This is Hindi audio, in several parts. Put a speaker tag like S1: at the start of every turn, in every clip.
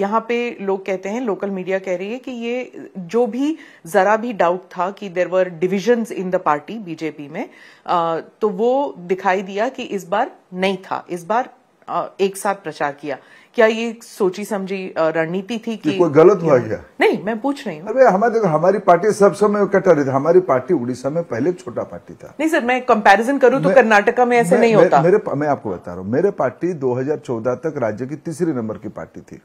S1: यहाँ पे लोग कहते हैं लोकल मीडिया कह रही है कि ये जो भी जरा भी डाउट था कि there were division in the party BJP में आ, तो वो दिखाई दिया कि इस बार नहीं था इस बार आ, एक साथ प्रचार किया क्या ये सोची समझी रणनीति थी कि कोई गलत हुआ क्या नहीं मैं पूछ रही
S2: हूँ हमारे देखो हमारी पार्टी सब समय इकट्ठा रही थी हमारी पार्टी उड़ीसा में पहले छोटा पार्टी था
S1: नहीं सर मैं कंपैरिजन करूँ तो कर्नाटका में ऐसे नहीं होता
S2: मेरे मैं आपको बता रहा हूँ मेरे पार्टी 2014 तक राज्य की तीसरी नंबर की पार्टी थी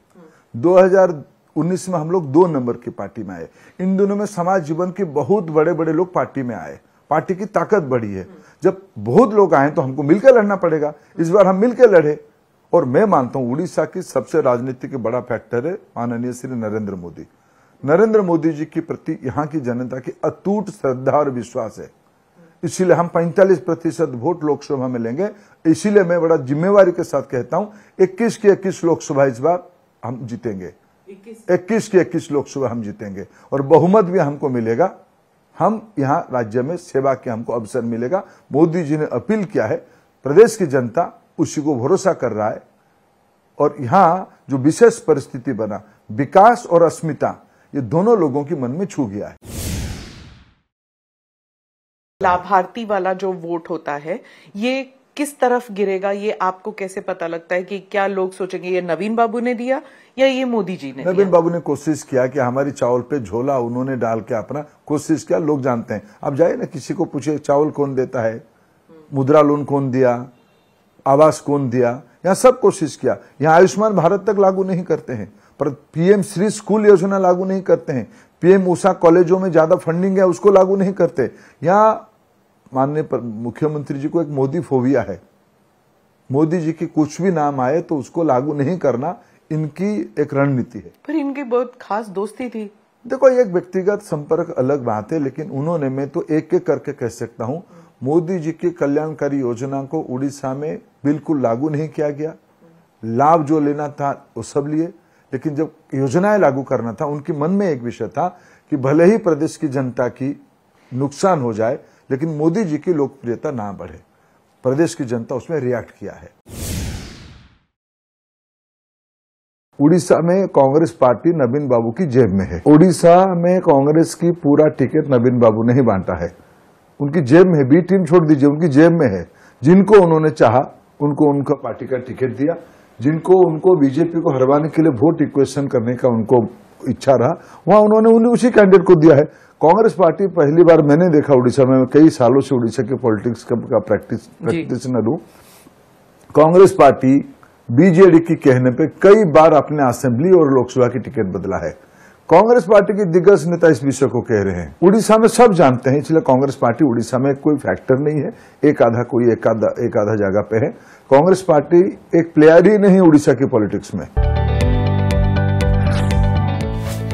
S2: 2019 में हम लोग दो नंबर की पार्टी में आए इन दोनों में समाज जीवन के बहुत बड़े बड़े लोग पार्टी में आए पार्टी की ताकत बढ़ी है जब बहुत लोग आए तो हमको मिलकर लड़ना पड़ेगा इस बार हम मिलकर लड़े और मैं मानता हूं उड़ीसा की सबसे राजनीतिक बड़ा फैक्टर है माननीय श्री नरेंद्र मोदी नरेंद्र मोदी जी के प्रति यहाँ की जनता की अटूट श्रद्धा और विश्वास है इसीलिए हम 45 प्रतिशत वोट लोकसभा में लेंगे इसीलिए मैं बड़ा जिम्मेवारी के साथ कहता हूं 21 की 21 लोकसभा इस बार हम जीतेंगे इक्कीस के इक्कीस लोकसभा हम जीतेंगे और बहुमत भी हमको मिलेगा हम यहाँ राज्य में सेवा के हमको अवसर मिलेगा मोदी जी ने अपील किया है प्रदेश की जनता उसी को भरोसा कर रहा है और यहाँ जो विशेष परिस्थिति बना विकास और अस्मिता ये दोनों लोगों के मन में छू गया है
S1: लाभार्थी वाला जो वोट होता है ये किस तरफ गिरेगा ये आपको कैसे पता लगता है कि क्या लोग सोचेंगे ये नवीन बाबू ने दिया या ये मोदी जी ने नवीन
S2: बाबू ने कोशिश किया कि हमारी चावल पे झोला उन्होंने डाल के अपना कोशिश किया लोग जानते हैं अब जाइए ना किसी को पूछे चावल कौन देता है मुद्रा लोन कौन दिया आवास कौन दिया यहाँ सब कोशिश किया यहाँ आयुष्मान भारत तक लागू नहीं करते हैं पर पीएम श्री स्कूल योजना लागू नहीं करते हैं पीएम उषा कॉलेजों में ज्यादा फंडिंग है उसको लागू नहीं करते यहाँ माननीय मुख्यमंत्री जी को एक मोदी फोबिया है मोदी जी के कुछ भी नाम आए तो उसको लागू नहीं करना इनकी एक रणनीति है
S1: पर इनकी बहुत खास दोस्ती
S2: थी देखो एक व्यक्तिगत संपर्क अलग बात है लेकिन उन्होंने मैं तो एक एक करके कह सकता हूँ मोदी जी की कल्याणकारी योजना को उड़ीसा में बिल्कुल लागू नहीं किया गया लाभ जो लेना था वो सब लिए लेकिन जब योजनाएं लागू करना था उनके मन में एक विषय था कि भले ही प्रदेश की जनता की नुकसान हो जाए लेकिन मोदी जी की लोकप्रियता ना बढ़े प्रदेश की जनता उसमें रिएक्ट किया है उड़ीसा में कांग्रेस पार्टी नवीन बाबू की जेब में है उड़ीसा में कांग्रेस की पूरा टिकट नवीन बाबू ने ही बांटा है उनकी जेब में बी टीम छोड़ दीजिए उनकी जेब में है जिनको उन्होंने चाहा उनको उनका पार्टी का टिकट दिया जिनको उनको बीजेपी को हरवाने के लिए वोट इक्वेशन करने का उनको इच्छा रहा वहाँ उन्होंने उसी कैंडिडेट को दिया है कांग्रेस पार्टी पहली बार मैंने देखा उड़ीसा में कई सालों से उड़ीसा के पॉलिटिक्स का प्रैक्टिस प्रैक्टिशनर हूँ कांग्रेस पार्टी बीजेडी के कहने पे कई बार अपने असेंबली और लोकसभा की टिकट बदला है कांग्रेस पार्टी के दिग्गज नेता इस विषय को कह रहे हैं उड़ीसा में सब जानते हैं इसलिए कांग्रेस पार्टी उड़ीसा में कोई फैक्टर नहीं है एक आधा कोई एक आधा एक आधा जगह पे है कांग्रेस पार्टी एक प्लेयर ही नहीं उड़ीसा की पॉलिटिक्स में